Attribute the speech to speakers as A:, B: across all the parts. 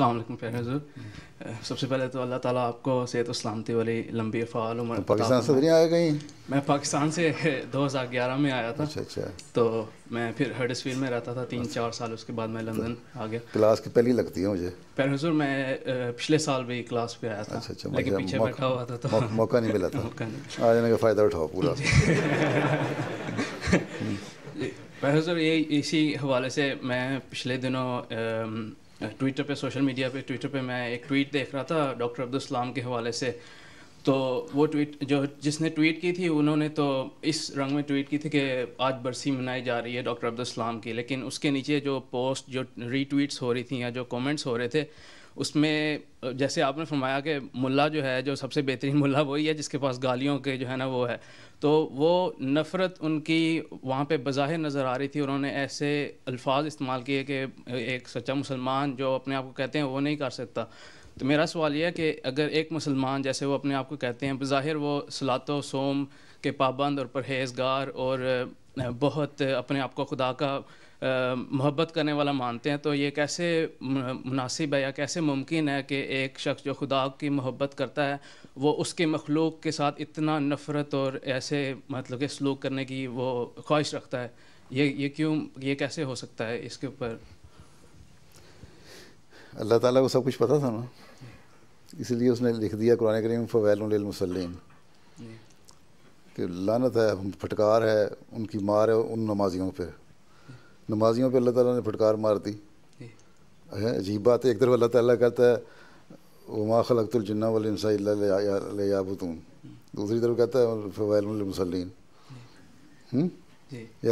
A: अलैक्म fair हजूर सबसे पहले तो अल्लाह ताला आपको सेहत और सलामती वाली लंबी फ़ाल उम्र
B: तो पाकिस्तान से नहीं
A: आया कहीं मैं पाकिस्तान से 2011 में आया था अच्छा अच्छा तो मैं फिर हर्डस में रहता था तीन चार साल उसके बाद मैं लंदन तो आ गया
B: क्लास की पहली लगती है मुझे
A: फैर हजूर मैं पिछले साल भी क्लास पे आया था अच्छा अच्छा लेकिन पीछे बैठा हुआ था तो मौका नहीं मिला था
B: आ जाने का फ़ायदा उठाओ पूरा
A: फैर हजूर ये इसी हवाले से मैं पिछले दिनों ट्विटर पे सोशल मीडिया पे ट्विटर पे मैं एक ट्वीट देख रहा था डॉक्टर अब्दुलसलाम के हवाले से तो वो ट्वीट जो जिसने ट्वीट की थी उन्होंने तो इस रंग में ट्वीट की थी कि आज बरसी मनाई जा रही है डॉक्टर अब्दुलसलाम की लेकिन उसके नीचे जो पोस्ट जो रीट्वीट्स हो रही थी या जो कमेंट्स हो रहे थे उसमें जैसे आपने फरमाया कि मुल्ला जो है जो सबसे बेहतरीन मुल्ला वही है जिसके पास गालियों के जो है ना वो है तो वो नफ़रत उनकी वहाँ पे बज़ाहिर नज़र आ रही थी उन्होंने ऐसे अल्फाज इस्तेमाल किए कि एक सच्चा मुसलमान जो अपने आप को कहते हैं वो नहीं कर सकता तो मेरा सवाल यह है कि अगर एक मुसलमान जैसे वो अपने आप को कहते हैं बज़ाहिर वो सलातो सोम के पाबंद और परहेजगार और बहुत अपने आप को खुदा का मोहब्बत करने वाला मानते हैं तो ये कैसे मुनासिब है या कैसे मुमकिन है कि एक शख्स जो खुदा की मोहब्बत करता है वो उसके मखलूक के साथ इतना नफ़रत और ऐसे मतलब के सलूक करने की वो ख्वाहिश रखता है ये ये क्यों ये कैसे हो सकता है इसके ऊपर
B: अल्लाह ताला को सब कुछ पता था ना इसलिए उसने लिख दिया कुरान करीम फ़वैलमसलिन कि लानत है फटकार है उनकी मार है उन नमाजियों पे नमाजियों पे अल्लाह ताला ने फटकार मार दी है अजीब बात है एक तरफ अल्लाह ताला कहता है वमा खलकतुलजन्ना वलसा तुम दूसरी तरफ कहता है फ़वैलमसलिन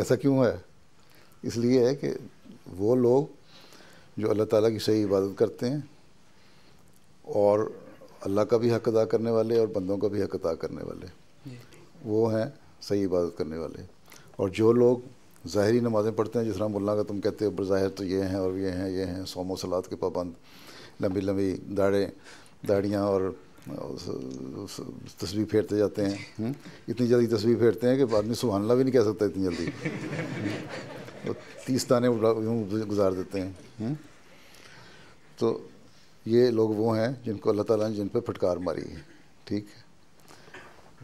B: ऐसा क्यों है इसलिए है कि वो लोग जो अल्लाह ताला की सही इबादत करते हैं और अल्लाह का भी हक अदा करने वाले और बंदों का भी हक अदा करने वाले वो हैं सही इबादत करने वाले और जो लोग ज़ाहरी नमाज़ें पढ़ते हैं जिस तरह मुल्ला का तुम कहते हो बज़ाहिर तो ये हैं और ये हैं ये हैं सोमो सलाद के पाबंद लंबी लंबी दाढ़े दाढ़ियाँ और तस्वीर फेरते जाते हैं हम्म। इतनी जल्दी तस्वीर फेरते हैं कि आदमी सुबहानला भी नहीं कह सकता इतनी जल्दी वो तीस ताने गुजार देते हैं हम्म। तो ये लोग वो हैं जिनको अल्लाह ताला ने जिन पर फटकार मारी है ठीक है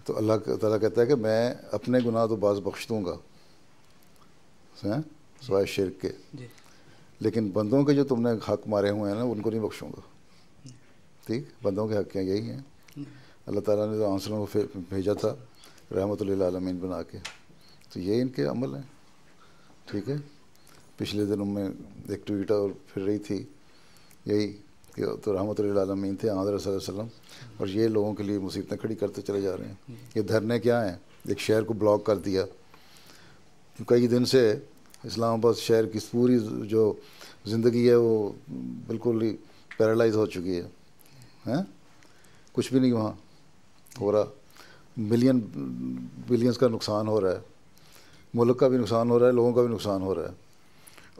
B: तो अल्लाह तला कहता है कि मैं अपने गुनाह तो बाज़ बख्श दूँगा सवाए शिरक के लेकिन बंदों के जो तुमने हक मारे हुए हैं ना उनको नहीं बख्शूँगा ठीक बंदों के हक क्या यही हैं अल्लाह ताला ने तो आंसरों को भेजा था रहमत आलमीन बना के तो ये इनके अमल हैं ठीक है पिछले दिनों में एक ट्वीट और फिर रही थी यही कि तो रहमत आलमीन थे आदर वसल्लम और ये लोगों के लिए मुसीबतें खड़ी करते चले जा रहे हैं ये धरने क्या हैं एक शहर को ब्लॉक कर दिया कई दिन से इस्लामाबाद शहर की पूरी जो ज़िंदगी है वो बिल्कुल ही पैरालाइज हो चुकी है हैं कुछ भी नहीं वहाँ हो रहा मिलियन बिलियंस का नुकसान हो रहा है मुल्क का भी नुकसान हो रहा है लोगों का भी नुकसान हो रहा है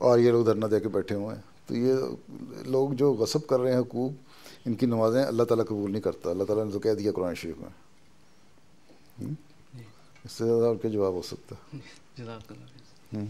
B: और ये लोग धरना दे के बैठे हुए हैं तो ये लोग जो गसब कर रहे हैं हकूक इनकी नमाज़ें अल्लाह ताला कबूल नहीं करता अल्लाह ताला ने तो कह दिया कुरान शरीफ में हम्म? इससे ज़्यादा और क्या जवाब हो
A: सकता
B: है